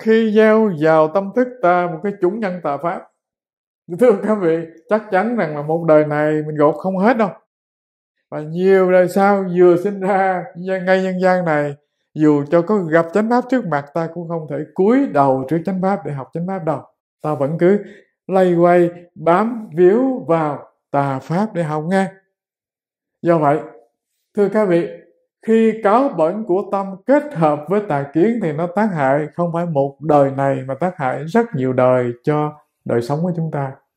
khi gieo vào tâm thức ta một cái chủng nhân tà pháp thưa các vị chắc chắn rằng là một đời này mình gột không hết đâu và nhiều đời sau vừa sinh ra ngay nhân gian này dù cho có gặp chánh pháp trước mặt ta cũng không thể cúi đầu trước chánh pháp để học chánh pháp đâu ta vẫn cứ lay quay bám víu vào tà pháp để học nghe do vậy thưa các vị khi cáo bẩn của tâm kết hợp với tà kiến thì nó tác hại không phải một đời này mà tác hại rất nhiều đời cho đời sống của chúng ta